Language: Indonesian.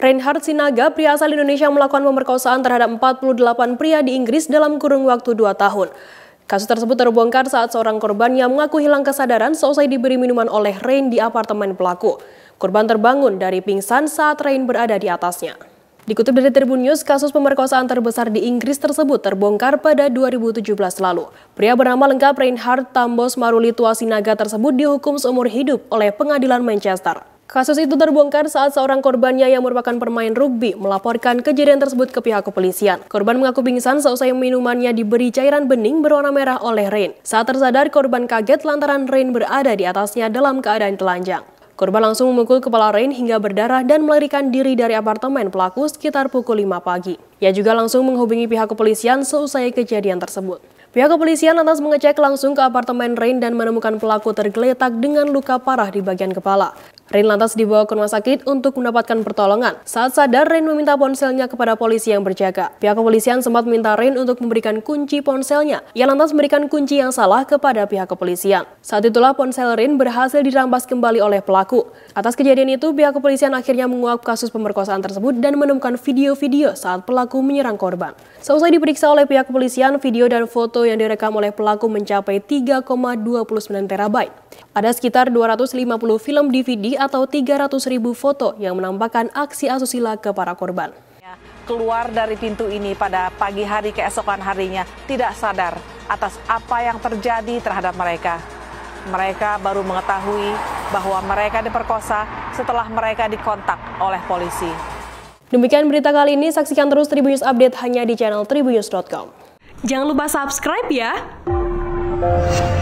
Reinhard Sinaga, pria asal Indonesia melakukan pemerkosaan terhadap 48 pria di Inggris dalam kurun waktu 2 tahun. Kasus tersebut terbongkar saat seorang korbannya mengaku hilang kesadaran seusai diberi minuman oleh Rain di apartemen pelaku. Korban terbangun dari pingsan saat Rain berada di atasnya. Dikutip dari Tribun News, kasus pemerkosaan terbesar di Inggris tersebut terbongkar pada 2017 lalu. Pria bernama lengkap Reinhard Tambos Tua Sinaga tersebut dihukum seumur hidup oleh pengadilan Manchester. Kasus itu terbongkar saat seorang korbannya yang merupakan permain rugby melaporkan kejadian tersebut ke pihak kepolisian. Korban mengaku pingsan seusai minumannya diberi cairan bening berwarna merah oleh Rain. Saat tersadar, korban kaget lantaran Rain berada di atasnya dalam keadaan telanjang. Korban langsung memukul kepala Rain hingga berdarah dan melarikan diri dari apartemen pelaku sekitar pukul 5 pagi. Ia juga langsung menghubungi pihak kepolisian seusai kejadian tersebut. Pihak kepolisian lantas mengecek langsung ke apartemen Rain dan menemukan pelaku tergeletak dengan luka parah di bagian kepala. Rain lantas dibawa ke rumah sakit untuk mendapatkan pertolongan. Saat sadar, Rain meminta ponselnya kepada polisi yang berjaga. Pihak kepolisian sempat meminta Rain untuk memberikan kunci ponselnya. Ia lantas memberikan kunci yang salah kepada pihak kepolisian. Saat itulah ponsel Rain berhasil dirampas kembali oleh pelaku. Atas kejadian itu, pihak kepolisian akhirnya menguak kasus pemerkosaan tersebut dan menemukan video-video saat pelaku menyerang korban. Selesai diperiksa oleh pihak kepolisian, video dan foto yang direkam oleh pelaku mencapai 3,29 terabyte. Ada sekitar 250 film DVD atau 300 ribu foto yang menampakkan aksi asusila ke para korban. Ya, keluar dari pintu ini pada pagi hari keesokan harinya tidak sadar atas apa yang terjadi terhadap mereka. Mereka baru mengetahui bahwa mereka diperkosa setelah mereka dikontak oleh polisi. Demikian berita kali ini, saksikan terus Tribunnews Update hanya di channel tribunnews.com. Jangan lupa subscribe ya!